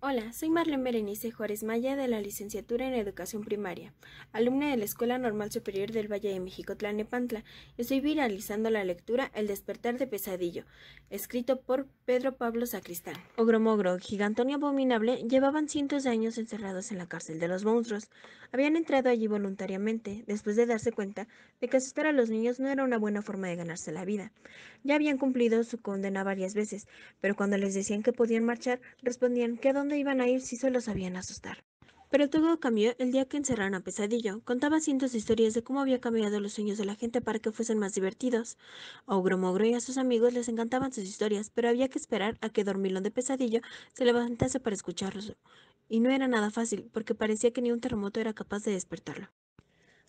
Hola, soy Marlene Berenice Juárez Maya de la Licenciatura en Educación Primaria, alumna de la Escuela Normal Superior del Valle de México Tlanepantla. Estoy viralizando la lectura El despertar de pesadillo, escrito por Pedro Pablo Sacristán. Ogromogro, gigantón y abominable, llevaban cientos de años encerrados en la cárcel de los monstruos. Habían entrado allí voluntariamente, después de darse cuenta de que asustar a los niños no era una buena forma de ganarse la vida. Ya habían cumplido su condena varias veces, pero cuando les decían que podían marchar, respondían que a dónde dónde iban a ir si solo sabían asustar. Pero todo cambió el día que encerraron a Pesadillo. Contaba cientos de historias de cómo había cambiado los sueños de la gente para que fuesen más divertidos. Ogro Mogro y a sus amigos les encantaban sus historias, pero había que esperar a que Dormilón de Pesadillo se levantase para escucharlos. Y no era nada fácil, porque parecía que ni un terremoto era capaz de despertarlo.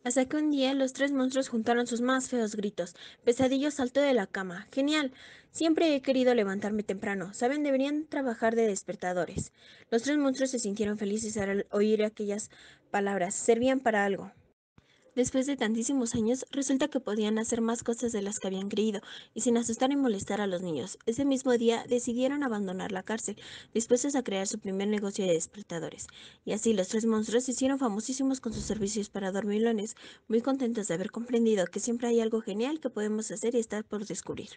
Hasta que un día los tres monstruos juntaron sus más feos gritos. Pesadillo saltó de la cama. Genial. Siempre he querido levantarme temprano. Saben, deberían trabajar de despertadores. Los tres monstruos se sintieron felices al oír aquellas palabras. Servían para algo. Después de tantísimos años, resulta que podían hacer más cosas de las que habían creído, y sin asustar ni molestar a los niños. Ese mismo día decidieron abandonar la cárcel, dispuestos a crear su primer negocio de despertadores. Y así los tres monstruos se hicieron famosísimos con sus servicios para dormilones, muy contentos de haber comprendido que siempre hay algo genial que podemos hacer y estar por descubrir.